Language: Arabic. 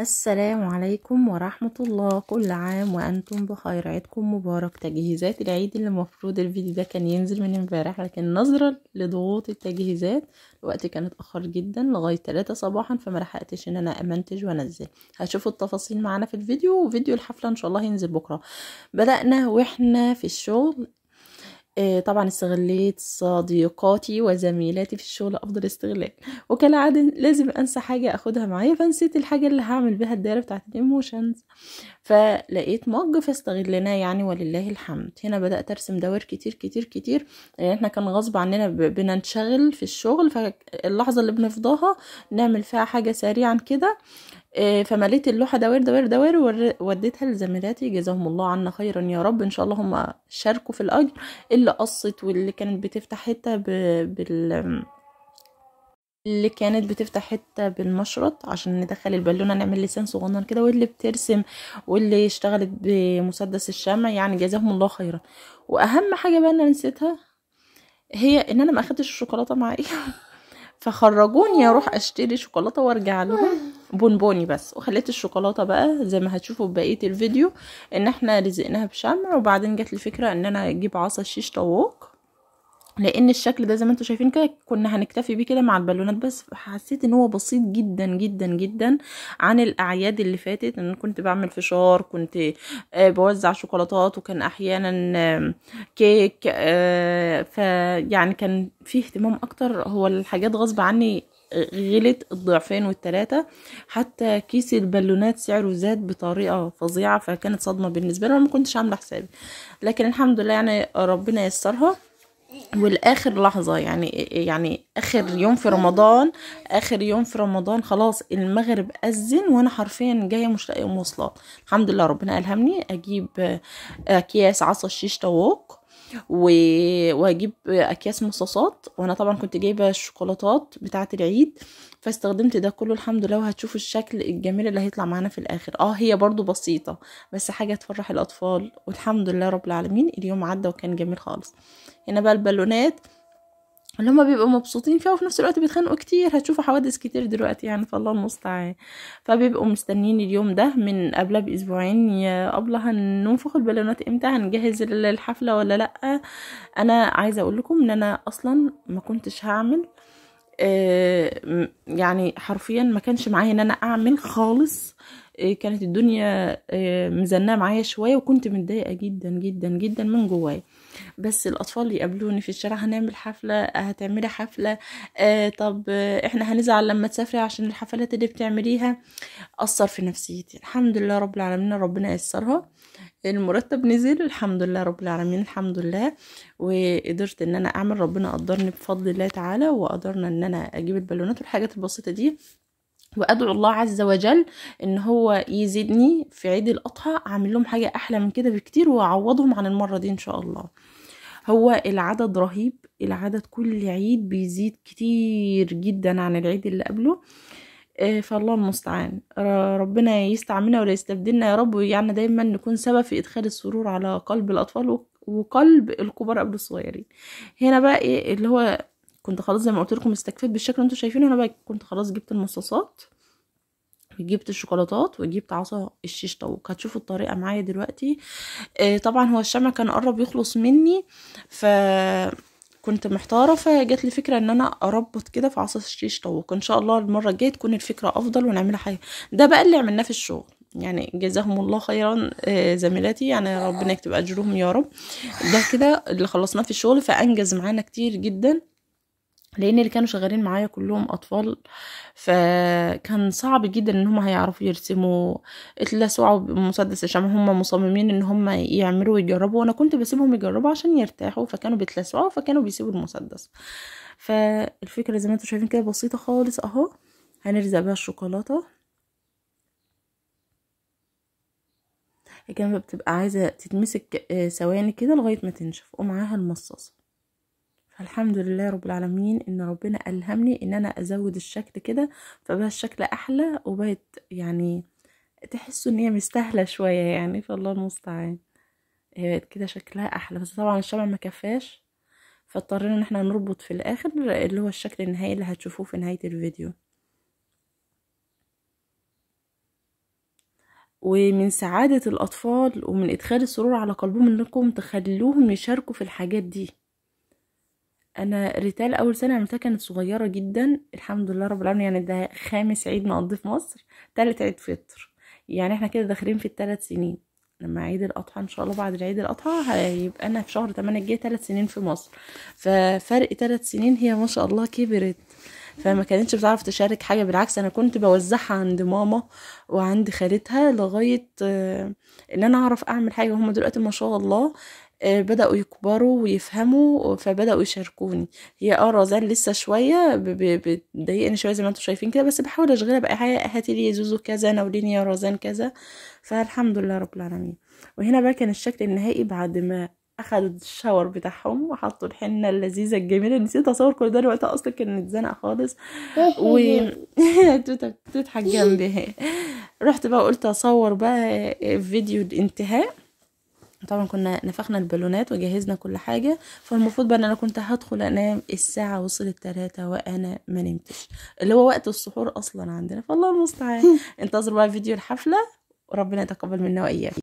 السلام عليكم ورحمة الله كل عام وأنتم بخير عيدكم مبارك تجهيزات العيد اللي المفروض الفيديو ده كان ينزل من امبارح لكن نظرا لضغوط التجهيزات الوقت كان اتأخر جدا لغاية 3 صباحا فما لحقتش ان انا امنتج وانزل هتشوفوا التفاصيل معانا في الفيديو وفيديو الحفلة ان شاء الله ينزل بكرة بدأنا واحنا في الشغل آه، طبعا استغليت صديقاتي وزميلاتي في الشغل افضل استغلال وكالعاده لازم انسى حاجه اخدها معايا فنسيت الحاجه اللي هعمل بها الدايره بتاعت الايموشنز فلقيت مج فاستغلناه يعني ولله الحمد هنا بدات ارسم دوائر كتير كتير كتير يعني احنا كان غصب عننا بننشغل في الشغل فاللحظه اللي بنفضاها نعمل فيها حاجه سريعا كده آه، فمليت اللوحة دوار دوار دوار ووديتها لزميلاتي جزاهم الله عنا خيرا يا رب ان شاء الله هم شاركوا في الاجر اللي قصت واللي كانت بتفتح حتة بال اللي كانت بتفتح حته بالمشرط عشان ندخل البالونه نعمل لسان صغنن كده واللي بترسم واللي اشتغلت بمسدس الشمع يعني جزاهم الله خيرا واهم حاجه بقى انا نسيتها هي ان انا ما اخدتش الشوكولاته معايا فخرجوني اروح اشتري شوكولاته وارجع لهم بونبوني بس وخليت الشوكولاته بقى زي ما هتشوفوا في بقيه الفيديو ان احنا لزقناها بشمع وبعدين جت الفكره ان انا اجيب عصا شيش طواق لان الشكل ده زي ما انتم شايفين كده كنا هنكتفي بيه كده مع البالونات بس حسيت ان هو بسيط جدا جدا جدا عن الاعياد اللي فاتت ان كنت بعمل فشار كنت آه، بوزع شوكولاتات وكان احيانا كيك آه، فيعني كان فيه اهتمام اكتر هو الحاجات غصب عني غلت الضعفين والتلاتة حتى كيس البالونات سعره زاد بطريقة فظيعة فكانت صدمة بالنسبة لي وما كنتش عاملة حسابي لكن الحمد لله يعني ربنا يسرها والاخر لحظة يعني يعني اخر يوم في رمضان اخر يوم في رمضان خلاص المغرب اذن وانا حرفيا جاية مش لاقية مواصلات الحمد لله ربنا الهمني اجيب اكياس عصا الشيش طواق و... وهجيب اكياس مصاصات وانا طبعا كنت جايبه الشوكولاتات بتاعه العيد فاستخدمت ده كله الحمد لله وهتشوفوا الشكل الجميل اللي هيطلع معانا في الاخر اه هي برضو بسيطه بس حاجه تفرح الاطفال والحمد لله رب العالمين اليوم عدى وكان جميل خالص هنا بقى البالونات اللي هما بيبقوا مبسوطين فيها وفي نفس الوقت بيتخانقوا كتير هتشوفوا حوادث كتير دلوقتي يعني فالله المستعان فبيبقوا مستنيين اليوم ده من قبلها باسبوعين يا ابله هننفخ البالونات امتى هنجهز الحفله ولا لا انا عايزه اقول لكم ان انا اصلا ما كنتش هعمل آه، يعني حرفيا ما كانش معايا ان انا اعمل خالص إيه، كانت الدنيا إيه، مزنقه معايا شويه وكنت متضايقه جدا جدا جدا من جوايا بس الاطفال اللي يقابلوني في الشارع هنعمل حفله هتعملي حفله آه طب احنا هنزعل لما تسافري عشان الحفلات اللي بتعمليها اثر في نفسيتي الحمد لله رب العالمين ربنا يسرها المرتب نزل الحمد لله رب العالمين الحمد لله وقدرت ان انا اعمل ربنا قدرني بفضل الله تعالى وقدرنا ان انا اجيب البالونات والحاجات البسيطه دي وادعو الله عز وجل ان هو يزيدني في عيد الاضحى اعمل لهم حاجه احلى من كده بكتير واعوضهم عن المره دي ان شاء الله هو العدد رهيب العدد كل عيد بيزيد كتير جدا عن العيد اللي قبله آه، فالله المستعان ربنا يستعملنا ولا يستبدلنا يا رب ويجعلنا دايما نكون سبب في ادخال السرور على قلب الاطفال وقلب الكبار قبل الصغيرين هنا بقى ايه اللي هو كنت خلاص زي ما قلت لكم استكفيت بالشكل اللي انتوا شايفينه انا بقى كنت خلاص جبت المصاصات وجبت الشوكولاتات وجبت عصا الشيش طاووق هتشوفوا الطريقه معايا دلوقتي آه طبعا هو الشمع كان قرب يخلص مني ف كنت محتارة فجت لي فكرة ان انا اربط كده في عصا الشيش طوق ان شاء الله المرة الجاية تكون الفكرة افضل ونعملها حاجة ده بقى اللي عملناه في الشغل يعني جزاهم الله خيرا آه، زميلاتي يعني ربنا يكتب اجرهم يا رب ده كده اللي خلصناه في الشغل فانجز معانا كتير جدا لان اللي كانوا شغالين معايا كلهم اطفال فكان صعب جدا ان هم هيعرفوا يرسموا اتلسعوا بمسدس عشان هم مصممين ان هم يعملوا ويجربوا وانا كنت بسيبهم يجربوا عشان يرتاحوا فكانوا بيتلسعوا فكانوا بيسيبوا المسدس فالفكره زي ما انتم شايفين كده بسيطه خالص اهو هنرزق بيها الشوكولاته هي كانت بتبقى عايزه تتمسك آه، ثواني كده لغايه ما تنشف ومعاها المصاصه الحمد لله رب العالمين ان ربنا الهمني ان انا ازود الشكل كده فبقى الشكل احلى وبقت يعني تحسوا ان هي مستاهله شويه يعني فالله المستعان هي بقت كده شكلها احلى بس طبعا الشمع ما كفاش فاضطرينا ان احنا نربط في الاخر اللي هو الشكل النهائي اللي هتشوفوه في نهايه الفيديو ومن سعادة الأطفال ومن إدخال السرور على قلبهم إنكم تخلوهم يشاركوا في الحاجات دي انا ريتال اول سنه عملتها كانت صغيره جدا الحمد لله رب العالمين يعني ده خامس عيد نقضيه في مصر تالت عيد فطر يعني احنا كده داخلين في الثلاث سنين لما عيد الاضحى ان شاء الله بعد عيد الاضحى هيبقى انا في شهر 8 الجاي ثلاث سنين في مصر ففرق ثلاث سنين هي ما شاء الله كبرت فما كانتش بتعرف تشارك حاجه بالعكس انا كنت بوزعها عند ماما وعند خالتها لغايه آه، ان انا اعرف اعمل حاجه وهم دلوقتي ما شاء الله آه، بدأوا يكبروا ويفهموا فبدأوا يشاركوني هي اه رزان لسه شوية بتضايقني شوية زي ما انتم شايفين كده بس بحاول اشغلها بقى هاتي لي زوزو كذا ناوليني يا رزان كذا فالحمد لله رب العالمين وهنا بقى كان الشكل النهائي بعد ما اخدوا الشاور بتاعهم وحطوا الحنه اللذيذه الجميله نسيت اصور كل ده الوقت اصلا كان زنقه خالص و بتضحك جنبي رحت بقى قلت اصور بقى فيديو الانتهاء طبعا كنا نفخنا البالونات وجهزنا كل حاجة فالمفروض بقى ان انا كنت هدخل انام الساعة وصلت تلاتة وانا ما نمتش اللي هو وقت السحور اصلا عندنا فالله المستعان انتظروا بقى فيديو الحفلة وربنا يتقبل منا واياكم